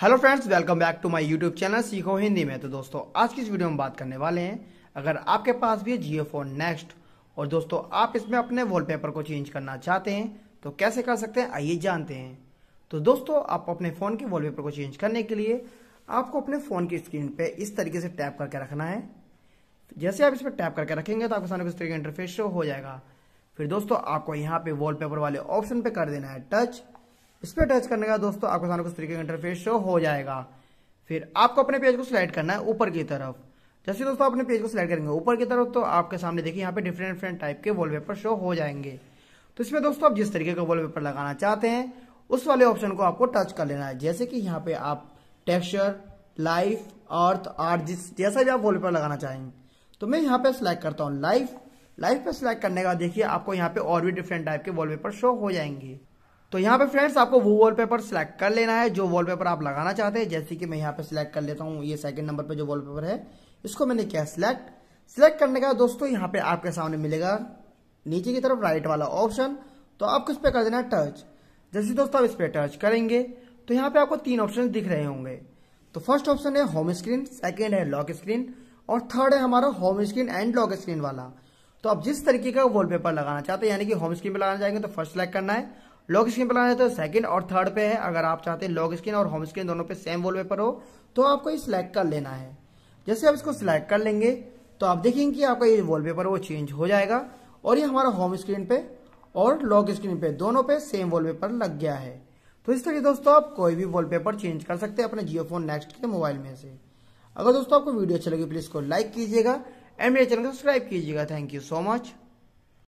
hello friends welcome back to my YouTube channel सीखो हिंदी में तो दोस्तों आज की इस वीडियो में बात करने वाले हैं अगर आपके पास भी है जियो फोन नेक्स्ट और दोस्तों आप इसमें अपने वॉलपेपर को चेंज करना चाहते हैं तो कैसे कर सकते हैं आइए जानते हैं तो दोस्तों आप अपने फ़ोन के वॉलपेपर को चेंज करने के लिए आपको अपने फ़ोन की स्क्रीन पर इस तरीके से टैप करके रखना है जैसे आप इस पर टैप करके रखेंगे तो आपके सामने इस तरीके इंटरफेस शो हो जाएगा फिर दोस्तों आपको यहाँ पे वॉलपेपर वाले ऑप्शन पे कर देना है टच इस पर टच करने का दोस्तों आपके सामने कुछ तरीके का इंटरफेस शो हो जाएगा फिर आपको अपने पेज को सिलेक्ट करना है ऊपर की तरफ जैसे दोस्तों अपने पेज को सिलेक्ट करेंगे ऊपर की तरफ तो आपके सामने देखिए यहाँ पे डिफरेंट डिफरेंट टाइप के वॉलपेपर शो हो जाएंगे तो इसमें दोस्तों आप जिस तरीके का वॉलपेपर लगाना चाहते हैं उस वाले ऑप्शन को आपको टच कर लेना है जैसे कि यहाँ पे आप टेक्सचर लाइफ अर्थ आर्ट जिस जैसा भी आप वॉलपेपर लगाना चाहेंगे तो मैं यहाँ पे सिलेक्ट करता हूँ लाइफ लाइफ पे सिलेक्ट करने का देखिए आपको यहाँ पे और भी डिफरेंट टाइप के वॉलपेपर शो हो जाएंगे तो यहाँ पे फ्रेंड्स आपको वो वॉलपेपर सिलेक्ट कर लेना है जो वॉलपेपर आप लगाना चाहते हैं जैसे कि मैं यहाँ पे सिलेक्ट कर लेता हूँ ये सेकंड नंबर पे जो वॉलपेपर है इसको मैंने किया सिलेक्ट सिलेक्ट करने का दोस्तों यहाँ पे आपके सामने मिलेगा नीचे की तरफ राइट वाला ऑप्शन तो आपको इस पर कर देना टच जैसे दोस्तों आप इस पर टच करेंगे तो यहाँ पे आपको तीन ऑप्शन दिख रहे होंगे तो फर्स्ट ऑप्शन है होम स्क्रीन सेकेंड है लॉक स्क्रीन और थर्ड है हमारा home screen and lock screen वाला तो आप जिस तरीके का वॉलपेपर लगाना चाहते हैं यानी कि होम स्क्रीन पर लगाना चाहेंगे तो फर्स्ट सिलेक्ट करना है लॉक स्क्रीन पर है तो सेकंड और थर्ड पे है अगर आप चाहते हैं लॉक स्क्रीन और होम स्क्रीन दोनों पे सेम वॉलपेपर हो तो आपको ये सिलेक्ट कर लेना है जैसे आप इसको सिलेक्ट कर लेंगे तो आप देखेंगे कि आपका ये वॉलपेपर वो चेंज हो जाएगा और ये हमारा होम स्क्रीन पे और लॉक स्क्रीन पे दोनों पे सेम वॉलपेपर लग गया है तो इस तरीके दोस्तों आप कोई भी वॉलपेपर चेंज कर सकते हैं अपने जियो फोन नेक्स्ट के मोबाइल में से अगर दोस्तों आपको वीडियो अच्छी लगी प्लीज को लाइक कीजिएगा एंड मेरे चैनल को सब्सक्राइब कीजिएगा थैंक यू सो मच